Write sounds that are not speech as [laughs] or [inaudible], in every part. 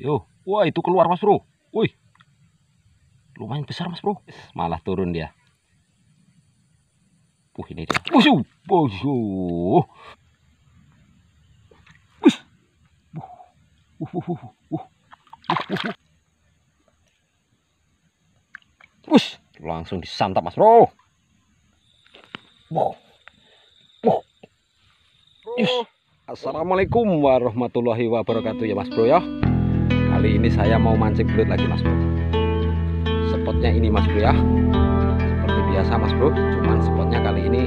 Yo, wah itu keluar mas bro. Wih, lumayan besar mas bro. Malah turun dia. Uh ini dia. bosu, bosu. Bus. Uh, uh, uh, uh, uh, Bus. Langsung disantap mas bro. Wow. Wow. Yes. Assalamualaikum warahmatullahi wabarakatuh ya mas bro ya kali ini saya mau mancing belut lagi mas bro spotnya ini mas bro ya seperti biasa mas bro cuman spotnya kali ini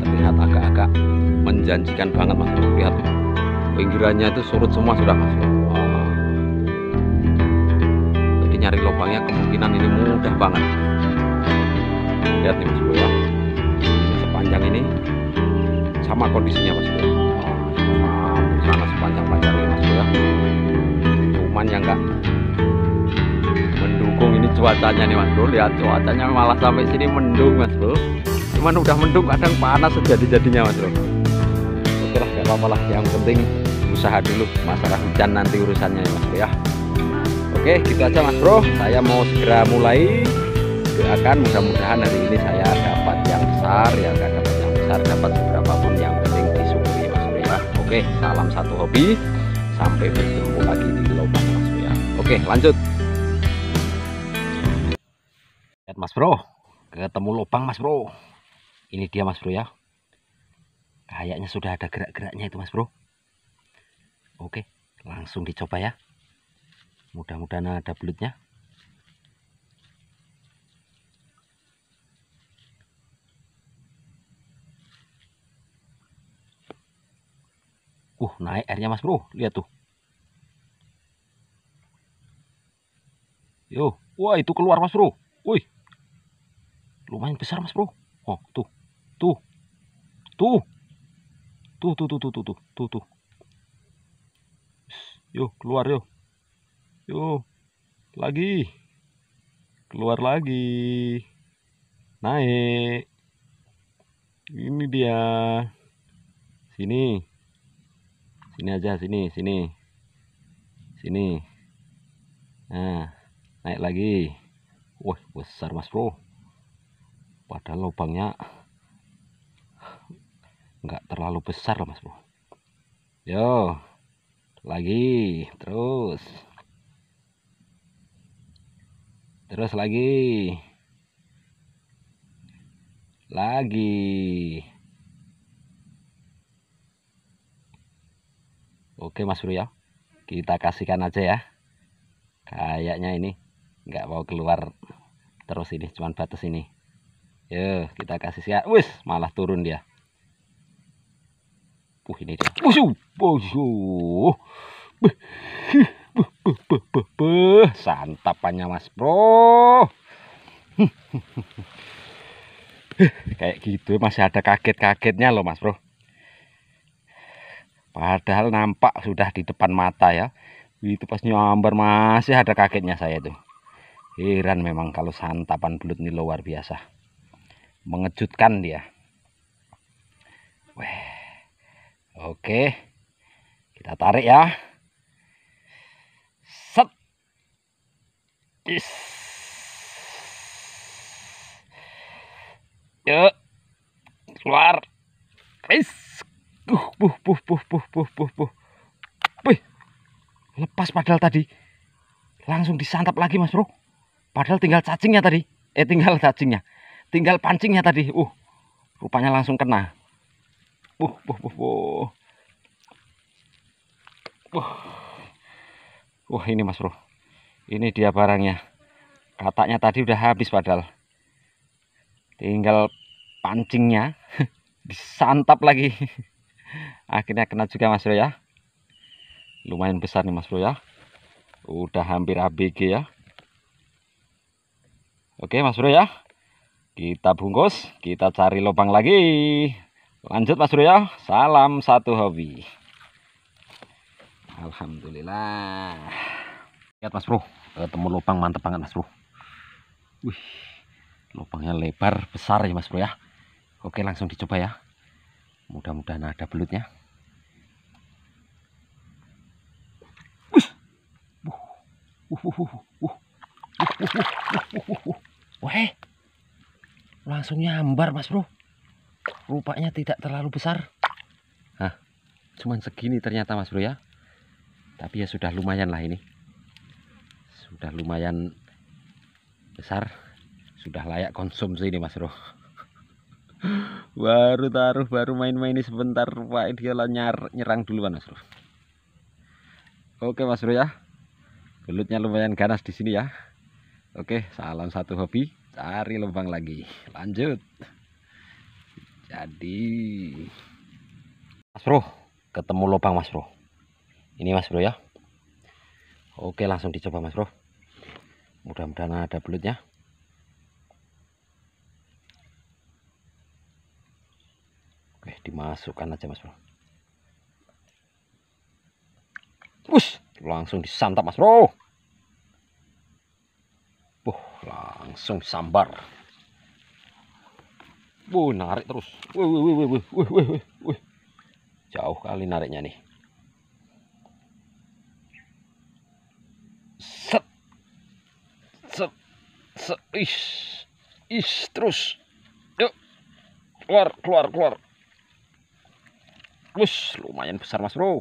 terlihat agak-agak menjanjikan banget mas bro lihat pinggirannya itu surut semua sudah mas bro jadi nyari lubangnya kemungkinan ini mudah banget lihat nih mas bro ya sepanjang ini sama kondisinya mas bro wow. sama panjang panjangnya mas bro ya teman-teman yang enggak mendukung ini cuacanya nih mas bro lihat cuacanya malah sampai sini mendung mas bro cuman udah mendung kadang panas sejadi-jadinya mas bro oke lah apa-apa lah yang penting usaha dulu masalah hujan nanti urusannya ya mas bro ya oke gitu aja mas bro saya mau segera mulai doakan mudah-mudahan hari ini saya dapat yang besar ya gak dapat yang besar dapat seberapa yang penting disukuri mas bro ya oke salam satu hobi sampai bertemu Oke, lanjut. Lihat Mas Bro, ketemu lubang Mas Bro. Ini dia Mas Bro ya. Kayaknya sudah ada gerak-geraknya itu Mas Bro. Oke, langsung dicoba ya. Mudah-mudahan ada belutnya. Uh, naik airnya Mas Bro. Lihat tuh. Yo, wah itu keluar mas bro. Wih, lumayan besar mas bro. Oh tuh, tuh, tuh, tuh, tuh, tuh, tuh, tuh, tuh, tuh, tuh. Yo keluar yo, yo lagi, keluar lagi, naik. Ini dia, sini, sini aja sini sini, sini. Nah naik lagi wah besar mas bro padahal lubangnya nggak terlalu besar mas bro yo lagi terus terus lagi lagi oke mas bro ya kita kasihkan aja ya kayaknya ini nggak mau keluar terus ini cuman batas ini ya kita kasih siap wis malah turun dia uh ini dia wusuh wusuh santapannya mas bro kayak gitu masih ada kaget-kagetnya loh mas bro padahal nampak sudah di depan mata ya itu pas nyambar masih ada kagetnya saya tuh heran memang kalau santapan belut ini luar biasa mengejutkan dia Weh. oke kita tarik ya set Is. yuk keluar Is. Uh, buh, buh, buh, buh, buh, buh, buh. lepas padahal tadi. Langsung disantap lagi, Mas Bro. Padahal tinggal cacingnya tadi. Eh tinggal cacingnya. Tinggal pancingnya tadi. Uh. Rupanya langsung kena. Uh, uh, uh, uh. uh, Wah, ini Mas Bro. Ini dia barangnya. Katanya tadi udah habis padahal. Tinggal pancingnya [laughs] disantap lagi. Akhirnya kena juga Mas Bro ya. Lumayan besar nih Mas Bro ya. Udah hampir ABG ya. Oke Mas Bro ya. Kita bungkus, kita cari lubang lagi. Lanjut Mas Bro ya. Salam satu hobi. Alhamdulillah. Lihat Mas Bro, ketemu lubang mantep banget Mas Bro. Wih. Lubangnya lebar besar ya Mas Bro ya. Oke, langsung dicoba ya. Mudah-mudahan ada belutnya. Wih. Uh, uh, uh, uh, uh, uh, uh, uh, uh. Wah, langsung nyambar mas bro. Rupanya tidak terlalu besar. Hah, cuman segini ternyata mas bro ya. Tapi ya sudah lumayan lah ini. Sudah lumayan besar. Sudah layak konsumsi ini mas bro. [laughs] baru taruh, baru main-main ini sebentar. Pak dia nyar nyerang duluan mas bro. Oke mas bro ya. Belutnya lumayan ganas di sini ya. Oke, salam satu hobi, cari lubang lagi. Lanjut. Jadi Mas Bro, ketemu lubang Mas Bro. Ini Mas Bro ya. Oke, langsung dicoba Mas Bro. Mudah-mudahan ada belutnya. Oke, dimasukkan aja Mas Bro. Wush, langsung disantap Mas Bro langsung sambar bu narik terus. wih, wih, wih, wih, wih, wih, wih. Jauh kali nariknya nih. Set. Set. Set. is Ish, terus. Yuk. Keluar, keluar, keluar. Wush, lumayan besar mas bro.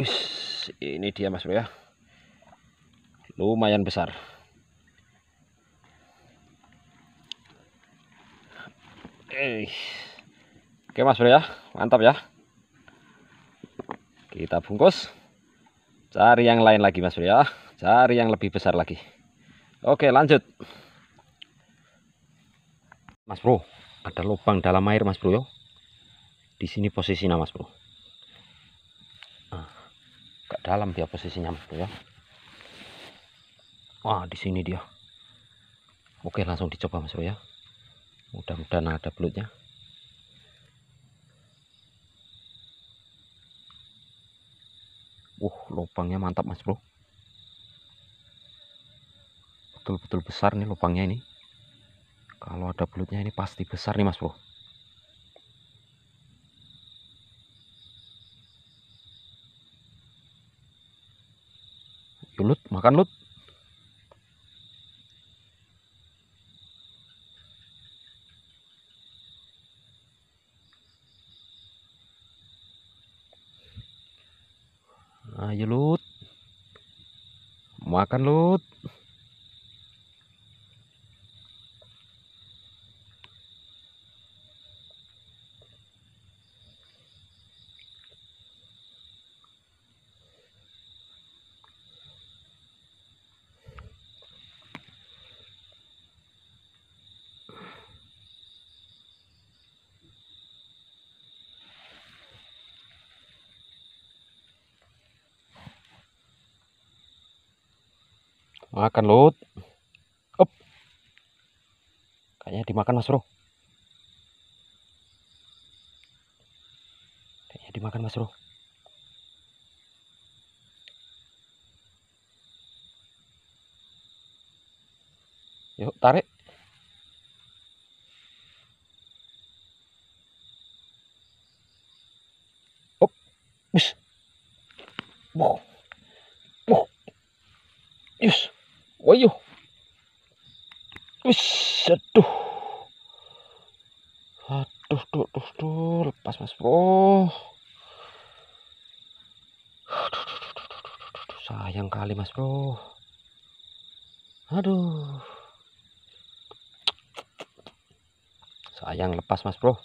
Wush, ini dia mas bro ya lumayan besar eh. oke mas bro ya mantap ya kita bungkus cari yang lain lagi mas bro ya cari yang lebih besar lagi oke lanjut mas bro ada lubang dalam air mas bro yo di sini posisinya mas bro ah, gak dalam dia posisinya mas bro ya Wah, di sini dia. Oke, langsung dicoba Mas Bro ya. Mudah-mudahan ada belutnya. Uh, lubangnya mantap Mas Bro. Betul-betul besar nih lubangnya ini. Kalau ada belutnya ini pasti besar nih Mas Bro. Yulut, makan lut. Ayo Lut. Makan Lut. Makan Lut. Up. Kayaknya dimakan Mas Bro. Kayaknya dimakan Mas Bro. Yuk tarik. aduh aduh tuh tuh tuh lepas mas bro sayang kali mas bro aduh sayang lepas mas bro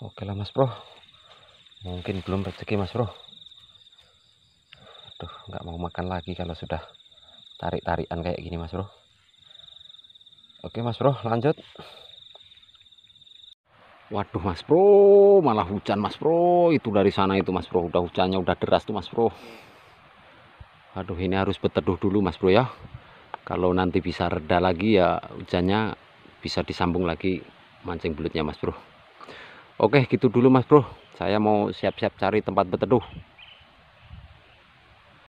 oke lah mas bro mungkin belum rezeki mas bro aduh nggak mau makan lagi kalau sudah tarik-tarikan kayak gini mas bro Oke Mas Bro lanjut Waduh Mas Bro malah hujan Mas Bro itu dari sana itu Mas Bro udah hujannya udah deras tuh Mas Bro Aduh ini harus berteduh dulu Mas Bro ya kalau nanti bisa reda lagi ya hujannya bisa disambung lagi mancing belutnya Mas Bro Oke gitu dulu Mas Bro saya mau siap-siap cari tempat berteduh